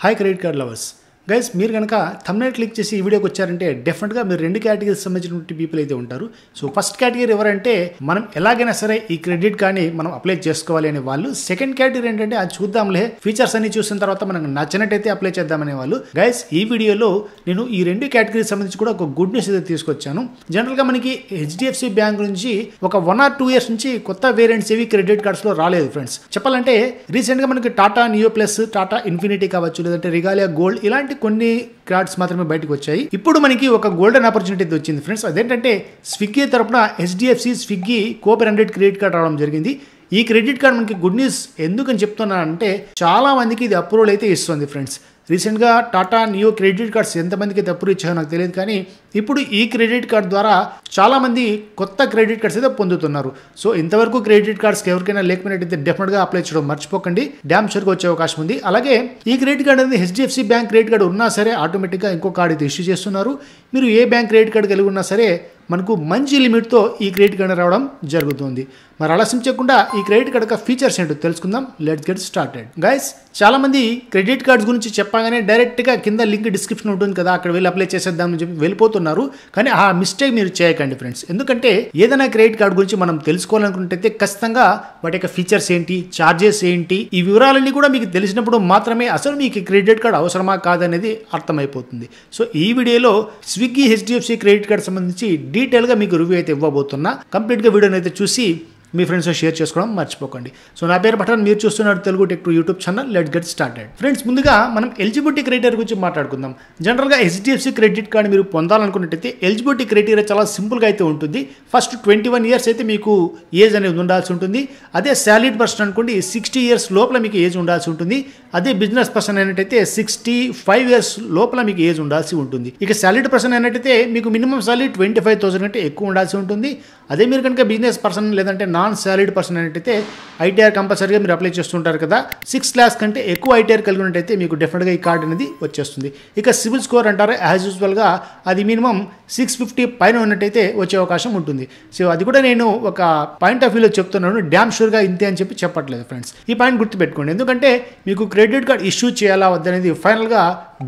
Hi, credit card lovers. Guys మీరు కనుక థమ్నైట్ click చేసి ఈ వీడియోకి వచ్చారంటే డెఫినెట్గా మీరు రెండు కేటగిరీస్ సంబంధించినటువంటి పీపుల్ అయితే ఉంటారు సో ఫస్ట్ కేటగిరీ ఎవరంటే మనం ఎలాగైనా సరే ఈ క్రెడిట్ కానీ మనం అప్లై చేసుకోవాలి అనే వాళ్ళు సెకండ్ కేటగిరీ ఏంటంటే అది చూద్దాంలే ఫీచర్స్ అన్ని చూసిన తర్వాత మనకు నచ్చినట్టయితే అప్లై చేద్దామనే వాళ్ళు గైస్ ఈ వీడియోలో నేను ఈ రెండు కేటగిరీస్ సంబంధించి కూడా ఒక గుడ్ న్యూస్ అయితే తీసుకొచ్చాను జనరల్గా మనకి హెచ్డిఎఫ్సి బ్యాంక్ నుంచి ఒక వన్ ఆర్ టూ ఇయర్స్ నుంచి కొత్త వేరియంట్స్ ఏవి క్రెడిట్ కార్డ్స్లో రాలేదు ఫ్రెండ్స్ చెప్పాలంటే రీసెంట్గా మనకి Tata Neo plus Tata Infinity కావచ్చు లేదంటే రిగాలియా గోల్డ్ ఇలాంటి కొన్ని కార్డ్స్ మాత్రమే బయటకు వచ్చాయి ఇప్పుడు మనకి ఒక గోల్డెన్ ఆపర్చునిటీ వచ్చింది ఫ్రెండ్స్ అదేంటంటే స్విగ్గీ తరపున హెచ్డిఎఫ్సి స్విగ్గీ కోపర్ హండ్రెడ్ క్రెడిట్ కార్డ్ రావడం జరిగింది ఈ క్రెడిట్ కార్డ్ మనకి గుడ్ న్యూస్ ఎందుకని చెప్తున్నా అంటే చాలా మందికి ఇది అప్రూవల్ అయితే ఇస్తుంది ఫ్రెండ్స్ రీసెంట్గా టాటా నియో క్రెడిట్ కార్డ్స్ ఎంతమందికి అయితే అప్రూవ్ ఇచ్చాయో నాకు తెలియదు కానీ ఇప్పుడు ఈ క్రెడిట్ కార్డ్ ద్వారా చాలామంది కొత్త క్రెడిట్ కార్డ్స్ అయితే పొందుతున్నారు సో ఇంతవరకు క్రెడిట్ కార్డ్స్ ఎవరికైనా లేకపోయినట్టయితే డెఫినెట్గా అప్లై చేయడం మర్చిపోకండి డ్యామ్ షర్కి వచ్చే అవకాశం ఉంది అలాగే ఈ క్రెడిట్ కార్డ్ అనేది హెచ్డిఎఫ్సి బ్యాంక్ క్రెడిట్ కార్డు ఉన్నా సరే ఆటోమేటిక్గా ఇంకో కార్డ్ అయితే ఇష్యూ చేస్తున్నారు మీరు ఏ బ్యాంక్ క్రెడిట్ కార్డు కలిగి ఉన్నా సరే మనకు మంచి లిమిట్తో ఈ క్రెడిట్ కార్డు రావడం జరుగుతుంది మరి ఆలస్యం చేయకుండా ఈ క్రెడిట్ కార్డ్ యొక్క ఫీచర్స్ ఏంటో తెలుసుకుందాం లెట్స్ గెట్ స్టార్టెడ్ గైస్ చాలామంది క్రెడిట్ కార్డ్స్ గురించి చెప్పగానే డైరెక్ట్గా కింద లింక్ డిస్క్రిప్షన్ ఉంటుంది కదా అక్కడ వెళ్ళి అప్లై చేసేద్దామని చెప్పి వెళ్ళిపోతున్నారు ఉన్నారు కానీ ఆ మిస్టేక్ మీరు చేయకండి ఫ్రెండ్స్ ఎందుకంటే ఏదైనా క్రెడిట్ కార్డు గురించి మనం తెలుసుకోవాలనుకుంటే ఖచ్చితంగా వాటి యొక్క ఫీచర్స్ ఏంటి ఛార్జెస్ ఏంటి ఈ వివరాలన్నీ కూడా మీకు తెలిసినప్పుడు మాత్రమే అసలు మీకు క్రెడిట్ కార్డు అవసరమా కాదనేది అర్థమైపోతుంది సో ఈ వీడియోలో స్విగ్గీ హెచ్డిఎఫ్సి క్రెడిట్ కార్డు సంబంధించి డీటెయిల్గా మీకు రివ్యూ అయితే ఇవ్వబోతున్నా కంప్లీట్గా వీడియోని అయితే చూసి మీ ఫ్రెండ్స్తో షేర్ చేసుకోవడం మర్చిపోకండి సో నా పేరు పట్టణం మీరు చూస్తున్నారు Telugu tech two YouTube channel let get started friends ముందుగా మనం ఎలిజిబిలిటీ క్రైటీరియా గురించి మాట్లాడుకుందాం జనరల్గా హెచ్డిఎఫ్సి క్రెడిట్ కార్డు మీరు పొందాలనుకున్నట్టయితే ఎలిజిబిలిటీ క్రైటీరియా చాలా సింపుల్గా అయితే ఉంటుంది ఫస్ట్ ట్వంటీ వన్ ఇయర్స్ అయితే మీకు ఏజ్ అనేది ఉండాల్సి ఉంటుంది అదే శాలరీడ్ పర్సన్ అనుకోండి సిక్స్టీ ఇయర్స్ లోపల మీకు ఏజ్ ఉండాల్సి ఉంటుంది అదే బిజినెస్ పర్సన్ అయినట్టయితే సిక్స్టీ ఫైవ్ ఇయర్స్ లోపల మీకు ఏజ్ ఉండాల్సి ఉంటుంది ఇక శాలరీడ్ పర్సన్ అయినట్టయితే మీకు minimum salary twenty five thousand కంటే ఎక్కువ ఉండాల్సి ఉంటుంది అదే మీరు కనుక బిజినెస్ పర్సన్ లేదంటే నాన్ సాలరీడ్ పర్సన్ అయినట్టయితే ఐటీఆర్ కంపల్సరీగా మీరు అప్లై చేస్తుంటారు కదా సిక్స్ క్లాస్ కంటే ఎక్కువ ఐటీఆర్ కలిగి ఉన్నట్టయితే మీకు డెఫినెట్గా ఈ కార్డు అనేది వచ్చేస్తుంది ఇక సివిల్ స్కోర్ అంటారు యాజ్ యూజువల్గా అది మినిమం సిక్స్ ఫిఫ్టీ పైన ఉన్నట్టయితే వచ్చే అవకాశం ఉంటుంది సో అది కూడా నేను ఒక పాయింట్ ఆఫ్ వ్యూలో చెప్తున్నాను డ్యామ్ షూర్గా ఇంతే అని చెప్పి చెప్పట్లేదు ఫ్రెండ్స్ ఈ పాయింట్ గుర్తుపెట్టుకోండి ఎందుకంటే మీకు క్రెడిట్ కార్డ్ ఇష్యూ చేయాలా వద్దనేది ఫైనల్గా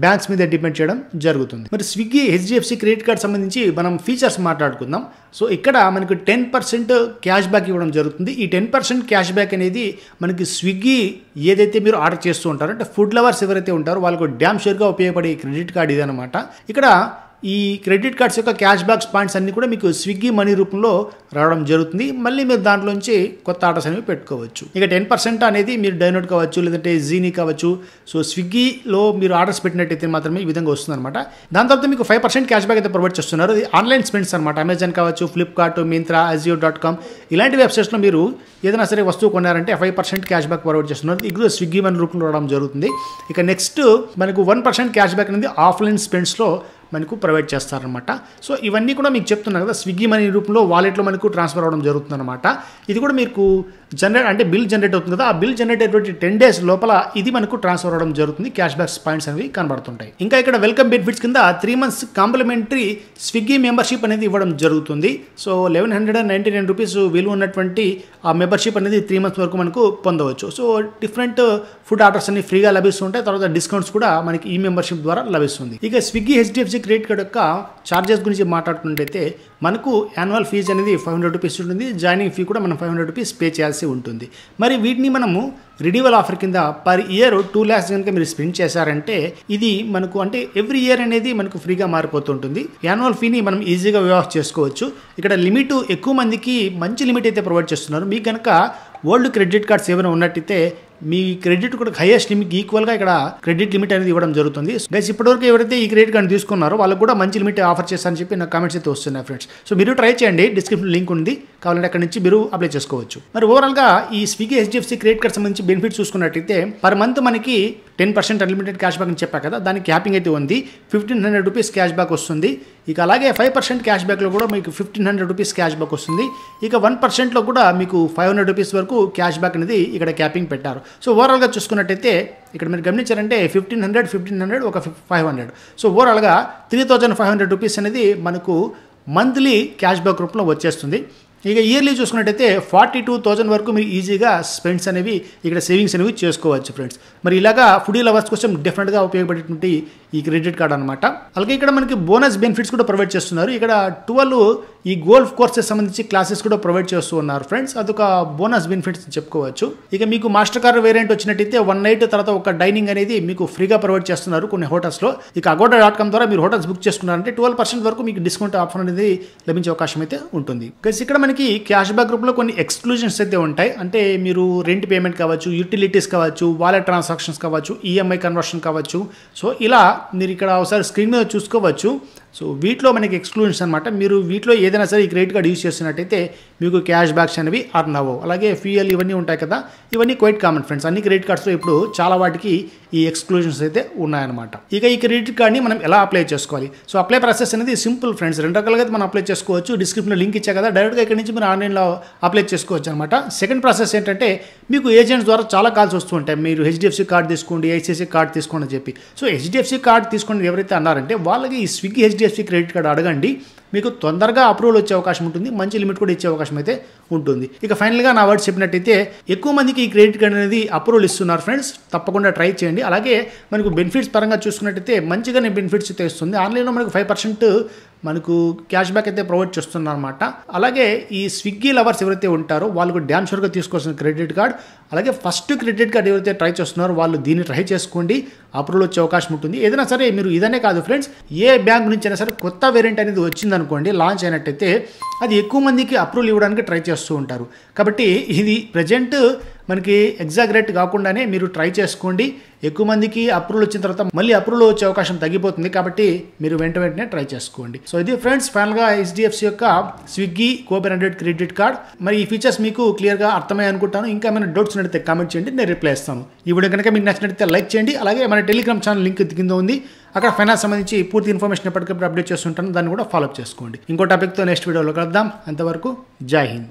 బ్యాంక్స్ మీద డిపెండ్ చేయడం జరుగుతుంది మరి స్విగ్గీ హెచ్డిఎఫ్సి క్రెడిట్ కార్డ్ సంబంధించి మనం ఫీచర్స్ మాట్లాడుకుందాం సో ఇక్కడ మనకు టెన్ పర్సెంట్ క్యాష్ బ్యాక్ ఇవ్వడం జరుగుతుంది ఈ టెన్ పర్సెంట్ క్యాష్ బ్యాక్ అనేది మనకి స్విగ్గీ ఏదైతే మీరు ఆర్డర్ చేస్తూ ఉంటారో అంటే ఫుడ్ లవర్స్ ఎవరైతే ఉంటారో వాళ్ళకు డ్యామ్ షూర్గా ఉపయోగపడే క్రెడిట్ కార్డ్ ఇదనమాట ఇక్కడ ఈ క్రెడిట్ కార్డ్స్ యొక్క క్యాష్ బ్యాక్స్ పాయింట్స్ అన్నీ కూడా మీకు స్విగ్గీ మనీ రూపంలో రావడం జరుగుతుంది మళ్ళీ మీరు దాంట్లోంచి కొత్త ఆర్డర్స్ అనేవి పెట్టుకోవచ్చు ఇక టెన్ పర్సెంట్ అనేది మీరు డైనోట్ కావచ్చు లేదంటే జీనీ కావచ్చు సో స్విగ్గీలో మీరు ఆర్డర్స్ పెట్టినట్టయితే మాత్రమే ఈ విధంగా వస్తుందన్నమాట దాని తర్వాత మీకు ఫైవ్ పర్సెంట్ క్యాష్ బ్యాక్ అయితే ప్రొవైడ్ చేస్తున్నారు అది ఆన్లైన్ స్పెండ్స్ అనమాట అమెజాన్ కావచ్చు ఫ్లిప్కార్ట్ మింత్రా అజియో డాట్ కామ్ ఇలాంటి వెబ్సైట్స్లో మీరు ఏదైనా సరే వస్తువు కొన్నారంటే five percent cash back provide చేస్తున్నారు ఇది స్విగ్గీ మనీ రూపంలో రావడం జరుగుతుంది ఇక నెక్స్ట్ మనకు వన్ పర్సెంట్ క్యాష్ బ్యాక్ అనేది ఆఫ్లైన్ స్పెండ్స్లో మనకు ప్రొవైడ్ చేస్తారనమాట సో ఇవన్నీ కూడా మీకు చెప్తున్నాను కదా స్విగ్గీ మనీ రూపంలో వాలెట్లో మనకు ట్రాన్స్ఫర్ అవ్వడం జరుగుతుందన్నమాట ఇది కూడా మీకు జనరేట్ అంటే బిల్ జనరేట్ అవుతుంది కదా ఆ బిల్ జనరేట్ అయ్యేటువంటి టెన్ డేస్ లోపల ఇది మనకు ట్రాన్స్ఫర్ అవ్వడం జరుగుతుంది క్యాష్ బ్యాక్స్ పాయింట్స్ అనేవి కనబడుతుంటాయి ఇంకా ఇక్కడ వెల్కమ్ బెనిఫిట్స్ కింద three months complimentary Swiggy membership అనేది ఇవ్వడం జరుగుతుంది so eleven hundred and ninety nine rupees విలువ ఉన్నటువంటి ఆ మెంబర్షిప్ అనేది త్రీ మంత్స్ వరకు మనకు పొందవచ్చు సో డిఫరెంట్ ఫుడ్ ఆర్డర్స్ అన్ని ఫ్రీగా లభిస్తుంటాయి తర్వాత డిస్కౌంట్స్ కూడా మనకి ఈ మెంబర్షిప్ ద్వారా లభిస్తుంది ఇక స్విగ్గీ హెచ్డిఎఫ్సి ఎన్బిసి క్రెడిట్ కార్డ్ యొక్క ఛార్జెస్ గురించి మాట్లాడుకున్నట్టయితే మనకు యాన్యువల్ ఫీజు అనేది ఫైవ్ హండ్రెడ్ రూపీస్ ఉంటుంది జాయినింగ్ ఫీ కూడా మనం ఫైవ్ హండ్రెడ్ రూపీస్ పే చేయాల్సి ఉంటుంది మరి వీటిని మనము రిడీవల్ ఆఫర్ కింద పర్ ఇయర్ టూ ల్యాక్స్ కనుక మీరు స్పెండ్ చేశారంటే ఇది మనకు అంటే ఎవ్రీ ఇయర్ అనేది మనకు ఫ్రీగా మారిపోతుంటుంది యాన్యువల్ ఫీని మనం ఈజీగా వ్యవహారం చేసుకోవచ్చు ఇక్కడ లిమిట్ ఎక్కువ మందికి మంచి లిమిట్ అయితే ప్రొవైడ్ చేస్తున్నారు మీకు కనుక ఓల్డ్ క్రెడిట్ కార్డ్స్ ఏమైనా ఉన్నట్టయితే మీ క్రెడిట్ కూడా హైయెస్ట్ లిమిట్ ఈక్వల్గా ఇక్కడ క్రెడిట్ లిమిట్ అనేది ఇవ్వడం జరుగుతుంది గైస్ ఇప్పటివరకు ఎవరైతే ఈ క్రెడిట్ కార్డు తీసుకున్నారో వాళ్ళకి కూడా మంచి లిమిట్ ఆఫర్ చేస్తారని చెప్పి నాకు కామెంట్స్ అయితే వస్తున్నాయి ఫ్రెండ్స్ సో మీరు ట్రై చేయండి డిస్క్రిప్షన్ లింక్ ఉంది కావాలంటే అక్కడ నుంచి మీరు అప్లై చేసుకోవచ్చు మరి ఓవరాల్గా ఈ స్విగ్గీ హెచ్డిఎఫ్సి క్రెడిట్ కార్డ్ సంబంధించి బెనిఫిట్ చూసుకున్నట్టయితే పర్ మంత్ మనకి ten percent unlimited cash back అని చెప్పా కదా దానికి క్యాపింగ్ అయితే ఉంది fifteen hundred rupees cash back వస్తుంది ఇక అలాగే ఫైవ్ పర్సెంట్ క్యాష్ బ్యాక్లో కూడా మీకు fifteen hundred rupees cash back వస్తుంది ఇక వన్ పర్సెంట్లో కూడా మీకు ఫైవ్ హండ్రెడ్ రూపీస్ వరకు క్యాష్ బ్యాక్ అనేది ఇక్కడ క్యాపింగ్ పెట్టారు సో ఓవరాల్గా చూసుకున్నట్టయితే ఇక్కడ మీరు గమనించారంటే ఫిఫ్టీన్ హండ్రెడ్ ఫిఫ్టీన్ హండ్రెడ్ ఒక ఫైవ్ హండ్రెడ్ సో ఓవరాల్గా three thousand five hundred rupees అనేది మనకు మంత్లీ క్యాష్ బ్యాక్ రూపంలో వచ్చేస్తుంది ఇక ఇయర్లీ చూసుకున్నట్టయితే ఫార్టీ టూ థౌజండ్ వరకు మీరు ఈజీగా స్పెండ్స్ అనేవి ఇక్కడ సేవింగ్స్ అనేవి చేసుకోవచ్చు ఫ్రెండ్స్ మరి ఇలాగా ఫుడీ లవర్స్ కోసం డెఫినెట్గా ఉపయోగపడేటువంటి ఈ క్రెడిట్ కార్డ్ అనమాట అలాగే ఇక్కడ మనకి బోనస్ బెనిఫిట్స్ కూడా ప్రొవైడ్ చేస్తున్నారు ఇక్కడ ట్వెల్వ్ ఈ గోల్ఫ్ కోర్సెస్ సంబంధించి క్లాసెస్ కూడా ప్రొవైడ్ చేస్తూ ఉన్నారు ఫ్రెండ్స్ అదొక బోనస్ బెనిఫిట్స్ చెప్పుకోవచ్చు ఇక మీకు మాస్టర్ కార్డ్ వేరియంట్ వచ్చినట్టయితే వన్ నైట్ తర్వాత ఒక డైనింగ్ అనేది మీకు ఫ్రీగా ప్రొవైడ్ చేస్తున్నారు కొన్ని హోటల్స్లో ఇక అగోడా డాట్ కామ్ ద్వారా మీరు హోటల్స్ బుక్ చేసుకున్నారంటే ట్వెల్వ్ పర్సెంట్ వరకు మీకు డిస్కౌంట్ ఆఫర్ అనేది లభించే అవకాశం అయితే ఉంటుంది ఇక్కడ మనకి క్యాష్ బ్యాక్ గ్రూప్లో కొన్ని ఎక్స్క్లూజన్స్ అయితే ఉంటాయి అంటే మీరు రెంట్ పేమెంట్ కావచ్చు యూటిలిటీస్ కావచ్చు వాలెట్ ట్రాన్సాక్షన్స్ కావచ్చు ఈఎంఐ e కన్వర్షన్ కావచ్చు సో ఇలా మీరు ఇక్కడ ఒకసారి స్క్రీన్ మీద చూసుకోవచ్చు సో వీటిలో మనకి ఎక్స్క్లూషన్స్ అనమాట మీరు వీటిలో ఏదైనా సరే ఈ క్రెడిట్ కార్డ్ యూస్ చేస్తున్నట్టయితే మీకు క్యాష్ బ్యాక్స్ అనేవి అర్న్ అవ్వవు అలాగే ఫ్యూయల్ ఇవన్నీ ఉంటాయి కదా ఇవన్నీ క్వైట్ కామన్ ఫ్రెండ్స్ అన్ని క్రెడిట్ కార్డ్స్లో ఇప్పుడు చాలా వాటికి ఈ ఎక్స్క్లూషన్స్ అయితే ఉన్నాయన్నమాట ఇక ఈ క్రెడిట్ కార్డ్ని మనం ఎలా అప్లై చేసుకోవాలి సో అప్లై ప్రాసెస్ అనేది సింపుల్ ఫ్రెండ్స్ రెండు రకాలుగా మనం అప్లై చేసుకోవచ్చు డిస్క్రిప్షన్లో లింక్ ఇచ్చా కదా డైరెక్ట్గా ఇక్కడ నుంచి మీరు ఆన్లైన్లో అప్లై చేసుకోవచ్చు అనమాట సెకండ్ ప్రాసెస్ ఏంటంటే మీకు ఏజెంట్స్ ద్వారా చాలా కాల్స్ వస్తూ ఉంటాయి మీరు హెచ్డిఎఫ్సి కార్డ్ తీసుకోండి ఐసిఐసి కార్డ్ తీసుకోండి అని చెప్పి సో హెచ్డిఎఫ్సి కార్డ్ తీసుకోండి ఎవరైతే అన్నారంటే వాళ్ళకి ఈ Swiggy H HDFC credit card అడగండి మీకు తొందరగా అప్రూవల్ వచ్చే అవకాశం ఉంటుంది మంచి లిమిట్ కూడా ఇచ్చే అవకాశం అయితే ఉంటుంది ఇక ఫైనల్గా నా వర్డ్స్ చెప్పినట్టయితే ఎక్కువ మందికి ఈ క్రెడిట్ కార్డ్ అనేది అప్రూవల్ ఇస్తున్నారు ఫ్రెండ్స్ తప్పకుండా ట్రై చేయండి అలాగే మనకు బెనిఫిట్స్ పరంగా చూసుకున్నట్టయితే మంచిగానే బెనిఫిట్స్ తెస్తుంది ఆన్లైన్లో మనకు ఫైవ్ పర్సెంట్ మనకు క్యాష్ బ్యాక్ అయితే ప్రొవైడ్ చేస్తున్నారనమాట అలాగే ఈ స్విగ్గీ లవర్స్ ఎవరైతే ఉంటారో వాళ్ళకు డ్యామ్ షూర్గా తీసుకోవాల్సిన క్రెడిట్ కార్డ్ అలాగే ఫస్ట్ క్రెడిట్ కార్డ్ ఎవరైతే ట్రై చేస్తున్నారో వాళ్ళు దీన్ని ట్రై చేసుకోండి అప్రూవల్ వచ్చే అవకాశం ఉంటుంది ఏదైనా సరే మీరు ఇదనే కాదు ఫ్రెండ్స్ ఏ బ్యాంక్ నుంచి అయినా సరే కొత్త వేరియంట్ అనేది వచ్చిందనుకోండి లాంచ్ అయినట్టయితే అది ఎక్కువ మందికి అప్రూవల్ ఇవ్వడానికి ట్రై చేస్తూ ఉంటారు కాబట్టి ఇది ప్రజెంట్ మనకి ఎగ్జాగరేట్ కాకుండానే మీరు ట్రై చేసుకోండి ఎక్కువ మందికి అప్రూవల్ వచ్చిన తర్వాత మళ్ళీ అప్రూవల్ వచ్చే అవకాశం తగ్గిపోతుంది కాబట్టి మీరు వెంట వెంటనే ట్రై చేసుకోండి సో ఇది ఫ్రెండ్స్ ఫైనల్గా హెచ్డిఎఫ్సి యొక్క స్విగ్గీ కోపెన్ హండ్రెడ్ క్రెడిట్ కార్డ్ మరి ఈ ఫీచర్స్ మీకు క్లియర్గా అర్థమయ్యి అనుకుంటాను ఇంకా ఏమైనా డౌట్స్ నడితే కామెంట్ చేయండి నేను రిప్లై ఇస్తాను ఈ వీడియో కనుక మీకు నచ్చినట్లయితే లైక్ చేయండి అలాగే మన టెలిగ్రామ్ ఛానల్ లింక్ కింద ఉంది అక్కడ ఫైనాన్స్ సంబంధించి పూర్తి ఇన్ఫర్మేషన్ ఎప్పటికప్పుడు అప్డేట్ చేస్తుంటాను దాన్ని కూడా ఫాలోఅప్ చేసుకోండి ఇంకో టాపిక్తో నెక్స్ట్ వీడియోలో కలుద్దాం అంతవరకు జై హింద్